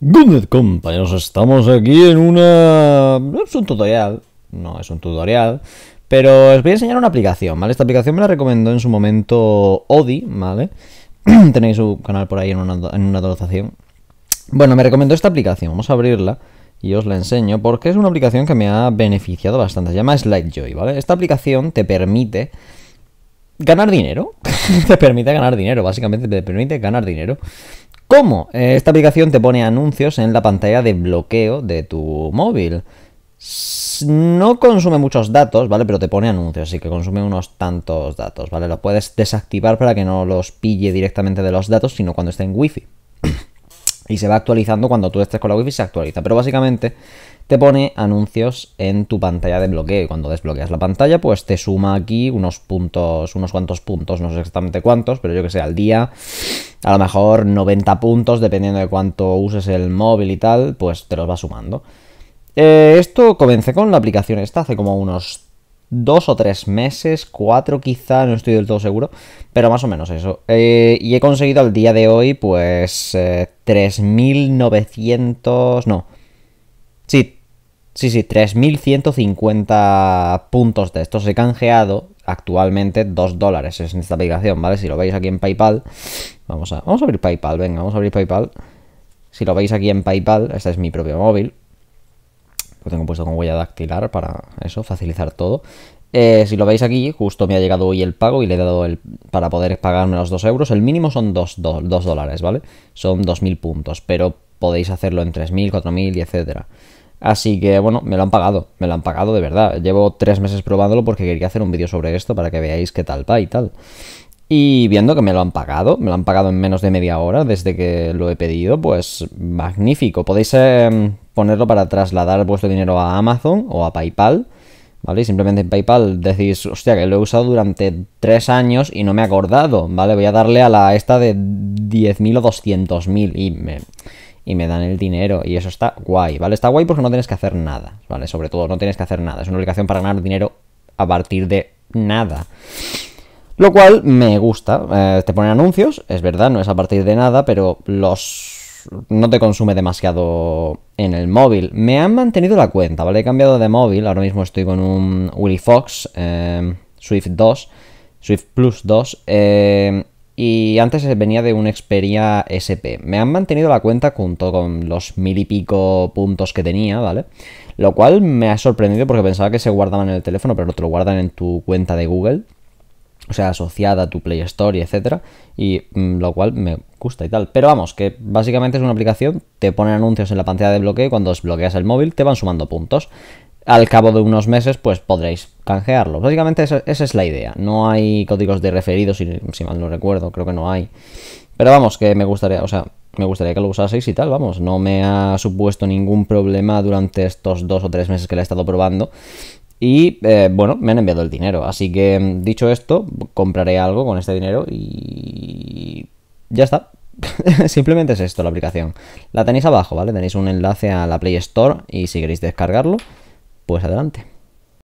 Good compañeros, estamos aquí en una... No es un tutorial, no es un tutorial, pero os voy a enseñar una aplicación, ¿vale? Esta aplicación me la recomendó en su momento Odi, ¿vale? Tenéis su canal por ahí en una, en una dotación. Bueno, me recomendó esta aplicación, vamos a abrirla y os la enseño porque es una aplicación que me ha beneficiado bastante, se llama SlideJoy, ¿vale? Esta aplicación te permite ganar dinero, te permite ganar dinero, básicamente te permite ganar dinero. ¿Cómo? Eh, esta aplicación te pone anuncios en la pantalla de bloqueo de tu móvil. No consume muchos datos, ¿vale? Pero te pone anuncios, así que consume unos tantos datos, ¿vale? Lo puedes desactivar para que no los pille directamente de los datos, sino cuando esté en Wi-Fi y se va actualizando cuando tú estés con la wifi se actualiza. Pero básicamente te pone anuncios en tu pantalla de bloqueo. Y cuando desbloqueas la pantalla, pues te suma aquí unos puntos, unos cuantos puntos, no sé exactamente cuántos, pero yo que sé, al día, a lo mejor 90 puntos, dependiendo de cuánto uses el móvil y tal, pues te los va sumando. Eh, esto comencé con la aplicación esta hace como unos dos o tres meses, cuatro quizá, no estoy del todo seguro, pero más o menos eso. Eh, y he conseguido al día de hoy, pues, 3.900, eh, no. Sí, sí, sí, 3.150 puntos de estos. He canjeado actualmente 2 dólares en esta aplicación, ¿vale? Si lo veis aquí en PayPal, vamos a, vamos a abrir PayPal, venga, vamos a abrir PayPal. Si lo veis aquí en PayPal, este es mi propio móvil, lo tengo puesto con huella dactilar para eso, facilitar todo. Eh, si lo veis aquí, justo me ha llegado hoy el pago y le he dado el, para poder pagarme los 2 euros. El mínimo son 2, dólares, ¿vale? Son 2.000 puntos, pero podéis hacerlo en 3.000, 4.000 y etcétera. Así que bueno, me lo han pagado, me lo han pagado de verdad. Llevo tres meses probándolo porque quería hacer un vídeo sobre esto para que veáis qué tal va y tal. Y viendo que me lo han pagado, me lo han pagado en menos de media hora desde que lo he pedido, pues magnífico. Podéis em, ponerlo para trasladar vuestro dinero a Amazon o a PayPal. ¿Vale? Y simplemente en PayPal decís, hostia, que lo he usado durante tres años y no me he acordado, ¿vale? Voy a darle a la esta de 10.000 o 200.000 y me, y me dan el dinero y eso está guay, ¿vale? Está guay porque no tienes que hacer nada, ¿vale? Sobre todo no tienes que hacer nada, es una obligación para ganar dinero a partir de nada. Lo cual me gusta, eh, te ponen anuncios, es verdad, no es a partir de nada, pero los no te consume demasiado en el móvil. Me han mantenido la cuenta, ¿vale? He cambiado de móvil, ahora mismo estoy con un Willy Fox, eh, Swift 2, Swift Plus 2, eh, y antes venía de un Xperia SP. Me han mantenido la cuenta junto con los mil y pico puntos que tenía, ¿vale? Lo cual me ha sorprendido porque pensaba que se guardaban en el teléfono, pero no te lo guardan en tu cuenta de Google o sea, asociada a tu Play Store y etcétera, y mm, lo cual me gusta y tal. Pero vamos, que básicamente es una aplicación, te ponen anuncios en la pantalla de bloqueo y cuando desbloqueas el móvil te van sumando puntos. Al cabo de unos meses, pues podréis canjearlo. Básicamente esa, es la idea. No hay códigos de referidos, si, si mal no recuerdo, creo que no hay. Pero vamos, que me gustaría, o sea, me gustaría que lo usaseis y tal, vamos, no me ha supuesto ningún problema durante estos dos o tres meses que la he estado probando. Y eh, bueno, me han enviado el dinero. Así que mm, dicho esto, compraré algo con este dinero y ya está. Simplemente es esto la aplicación. La tenéis abajo, ¿vale? Tenéis un enlace a la Play Store y si queréis descargarlo, pues adelante.